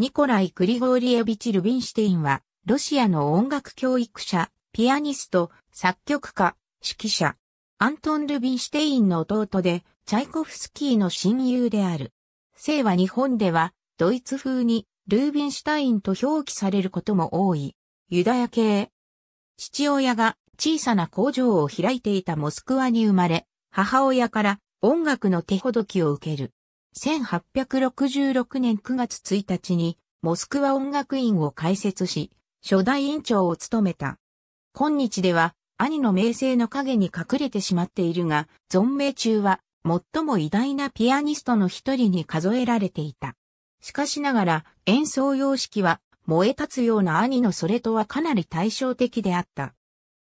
ニコライ・クリゴーリエビチ・ルビンシュテインは、ロシアの音楽教育者、ピアニスト、作曲家、指揮者、アントン・ルビンシュテインの弟で、チャイコフスキーの親友である。姓は日本では、ドイツ風に、ルービンシュタインと表記されることも多い。ユダヤ系。父親が小さな工場を開いていたモスクワに生まれ、母親から音楽の手ほどきを受ける。1866年9月1日にモスクワ音楽院を開設し、初代院長を務めた。今日では、兄の名声の影に隠れてしまっているが、存命中は、最も偉大なピアニストの一人に数えられていた。しかしながら、演奏様式は、燃え立つような兄のそれとはかなり対照的であった。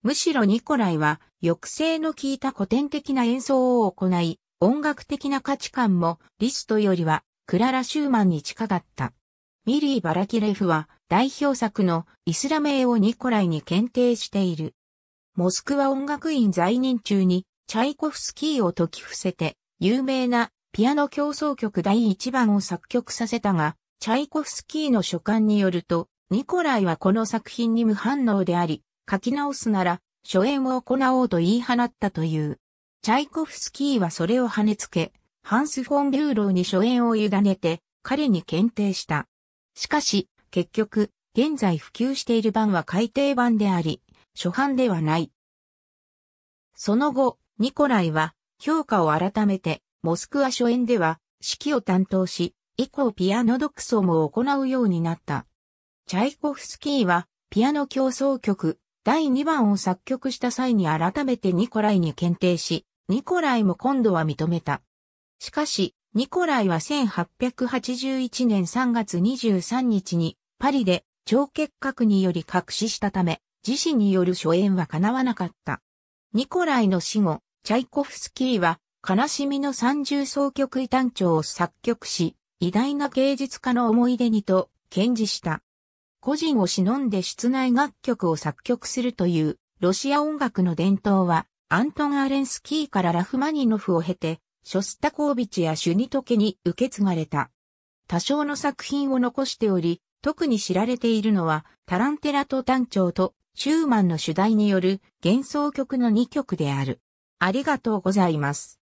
むしろニコライは、抑制の効いた古典的な演奏を行い、音楽的な価値観も、リストよりは、クララ・シューマンに近かった。ミリー・バラキレフは代表作のイスラメイをニコライに検定している。モスクワ音楽院在任中にチャイコフスキーを解き伏せて有名なピアノ競争曲第1番を作曲させたが、チャイコフスキーの書簡によると、ニコライはこの作品に無反応であり、書き直すなら初演を行おうと言い放ったという。チャイコフスキーはそれを跳ねつけ、ハンス・フォン・ビューローに初演を委ねて、彼に検定した。しかし、結局、現在普及している版は改訂版であり、初版ではない。その後、ニコライは、評価を改めて、モスクワ初演では、指揮を担当し、以降ピアノ独奏も行うようになった。チャイコフスキーは、ピアノ競争曲、第2番を作曲した際に改めてニコライに検定し、ニコライも今度は認めた。しかし、ニコライは1881年3月23日にパリで超結核により隠ししたため、自身による初演は叶わなかった。ニコライの死後、チャイコフスキーは、悲しみの三重奏曲異端調を作曲し、偉大な芸術家の思い出にと、堅持した。個人を忍んで室内楽曲を作曲するという、ロシア音楽の伝統は、アントン・アレンスキーからラフマニノフを経て、ショスタコービチやシュニトケに受け継がれた。多少の作品を残しており、特に知られているのは、タランテラと単調とシューマンの主題による幻想曲の2曲である。ありがとうございます。